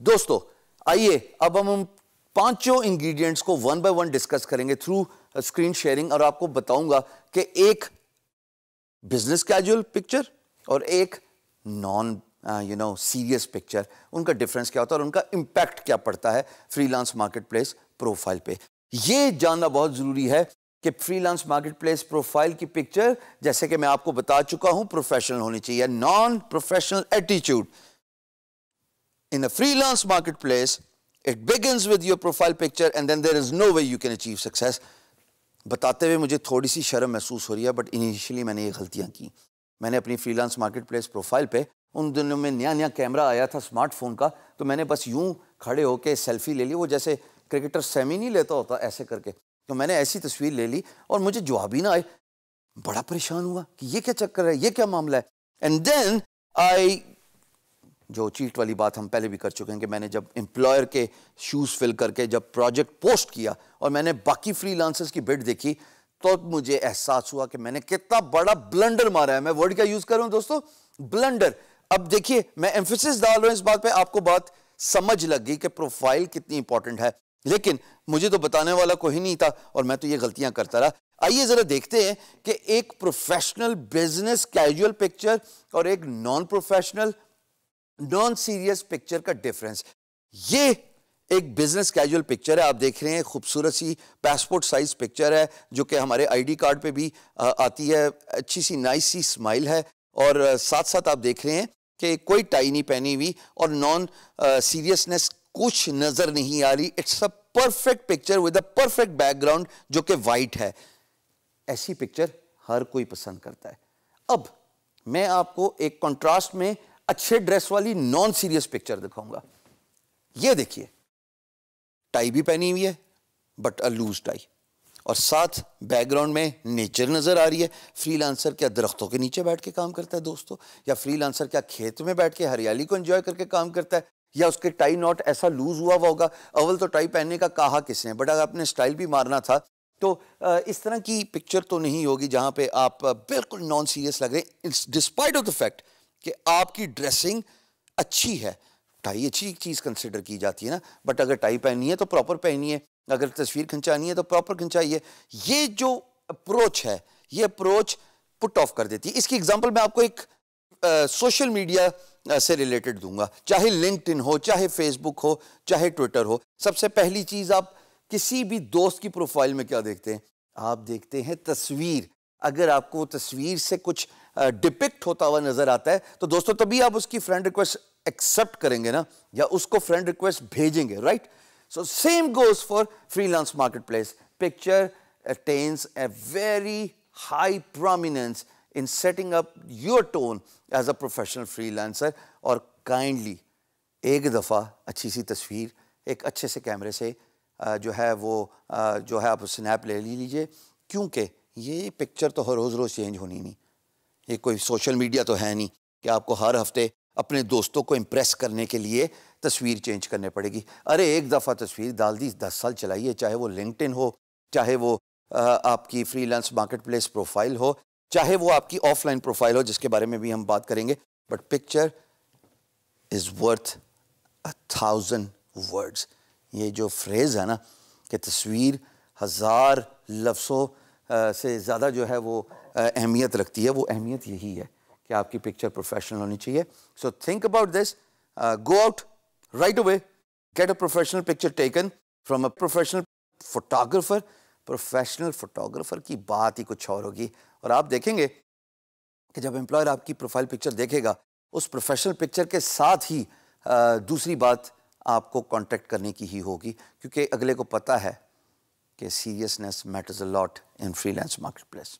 दोस्तों आइए अब हम पांचों इंग्रेडिएंट्स को वन बाय वन डिस्कस करेंगे थ्रू स्क्रीन शेयरिंग और आपको बताऊंगा कि एक बिजनेस कैजुअल पिक्चर और एक non you know serious picture उनका डिफरेंस क्या होता है और उनका इम्पैक्ट क्या पड़ता है फ्रीलांस मार्केटप्लेस प्रोफाइल पे ये जानना बहुत ज़रूरी है कि फ्रीलांस मार्केटप्लेस प्रोफाइल की पिक्चर जैसे कि मैं आपको बता चुका हूं प्रोफेशनल होनी चाहिए non professional attitude in a freelance marketplace it begins with your profile picture and then there is no way you can achieve success बताते हुए मुझे थोड़ी सी शर्म महसूस हो रही है बट इनिशियली मैंने ये गलतियाँ की मैंने अपनी फ्रीलांस मार्केटप्लेस प्रोफाइल पे उन दिनों में नया नया कैमरा आया था स्मार्टफोन का तो मैंने बस यूं खड़े होकर सेल्फी ले ली वो जैसे क्रिकेटर सेमी नहीं लेता होता ऐसे करके तो मैंने ऐसी तस्वीर ले ली और मुझे जवाब ही ना आए बड़ा परेशान हुआ कि ये क्या चक्कर है ये क्या मामला है एंड देन आई जो चीट वाली बात हम पहले भी कर चुके हैं कि मैंने जब एम्प्लॉयर के शूज़ फिल करके जब प्रोजेक्ट पोस्ट किया और मैंने बाकी फ्री की बिड देखी तो मुझे एहसास हुआ कि मैंने कितना बड़ा ब्लंडर मारा है मैं वर्ड क्या यूज़ कर रहा हूं दोस्तों ब्लंडर अब देखिए मैं एम्फोसिस डाल रहा हूं इस बात पे आपको बात समझ लग गई कि प्रोफाइल कितनी इंपॉर्टेंट है लेकिन मुझे तो बताने वाला कोई नहीं था और मैं तो ये गलतियां करता रहा आइए जरा देखते हैं कि एक प्रोफेशनल बिजनेस कैजुअल पिक्चर और एक non professional non serious picture का डिफरेंस ये एक बिजनेस कैजुअल पिक्चर है आप देख रहे हैं खूबसूरत सी पासपोर्ट साइज पिक्चर है जो कि हमारे आईडी कार्ड पे भी आती है अच्छी सी नाइस सी स्माइल है और साथ साथ आप देख रहे हैं कि कोई टाई नहीं पहनी हुई और नॉन सीरियसनेस uh, कुछ नज़र नहीं आ रही it's a perfect picture with a perfect background जो कि वाइट है ऐसी पिक्चर हर कोई पसंद करता है अब मैं आपको एक कंट्रास्ट में अच्छे ड्रेस वाली नॉन सीरियस पिक्चर दिखाऊंगा ये देखिए टाई भी पहनी हुई है बट अ लूज टाई और साथ बैकग्राउंड में नेचर नज़र आ रही है फ्रीलांसर क्या दरख्तों के नीचे बैठ के काम करता है दोस्तों या फ्रीलांसर क्या खेत में बैठ के हरियाली को एंजॉय करके काम करता है या उसके टाई नॉट ऐसा लूज़ हुआ हुआ होगा अव्वल तो टाई पहनने का कहा किसने बट अगर आपने स्टाइल भी मारना था तो इस तरह की पिक्चर तो नहीं होगी जहाँ पर आप बिल्कुल नॉन सीरियस लग रहे हैं डिस्पाइट ऑफ द फैक्ट कि आपकी ड्रेसिंग अच्छी है टाई अच्छी चीज़ कंसिडर की जाती है ना बट अगर टाई पहननी है तो प्रॉपर पहनिए अगर तस्वीर खिंचानी है तो प्रॉपर खिंचाइए ये जो अप्रोच है ये अप्रोच पुट ऑफ कर देती है इसकी एग्जांपल मैं आपको एक सोशल मीडिया से रिलेटेड दूंगा चाहे लिंकड हो चाहे फेसबुक हो चाहे ट्विटर हो सबसे पहली चीज़ आप किसी भी दोस्त की प्रोफाइल में क्या देखते हैं आप देखते हैं तस्वीर अगर आपको तस्वीर से कुछ डिपिक्ट होता हुआ नज़र आता है तो दोस्तों तभी आप उसकी फ्रेंड रिक्वेस्ट एक्सेप्ट करेंगे ना या उसको फ्रेंड रिक्वेस्ट भेजेंगे right right? So same goes for freelance marketplace. Picture attains a very high prominence in setting up your tone as a professional freelancer or kindly एक दफ़ा अच्छी सी तस्वीर एक अच्छे से कैमरे से जो है वो जो है आप स्नैप ले लीजिए क्योंकि ये पिक्चर तो हर रोज़ रोज़ चेंज होनी नहीं ये कोई सोशल मीडिया तो है नहीं कि आपको हर हफ्ते अपने दोस्तों को इम्प्रेस करने के लिए तस्वीर चेंज करने पड़ेगी अरे एक दफ़ा तस्वीर डाल दी दस साल चलाइए चाहे वो लिंकटिन हो चाहे वो आ, आपकी फ्रीलांस मार्केट प्लेस प्रोफाइल हो चाहे वो आपकी ऑफलाइन प्रोफाइल हो जिसके बारे में भी हम बात करेंगे but picture is worth a thousand words ये जो फ्रेज़ है ना कि तस्वीर हज़ार लफ्सों से ज़्यादा जो है वो अहमियत रखती है वो अहमियत यही है कि आपकी पिक्चर प्रोफेशनल होनी चाहिए so think about this go out right away, get a professional picture taken from a professional photographer professional photographer की बात ही कुछ और होगी और आप देखेंगे कि जब एम्प्लॉयर आपकी प्रोफाइल पिक्चर देखेगा उस प्रोफेशनल पिक्चर के साथ ही आ, दूसरी बात आपको कॉन्टेक्ट करने की ही होगी क्योंकि अगले को पता है कि seriousness matters a lot in freelance place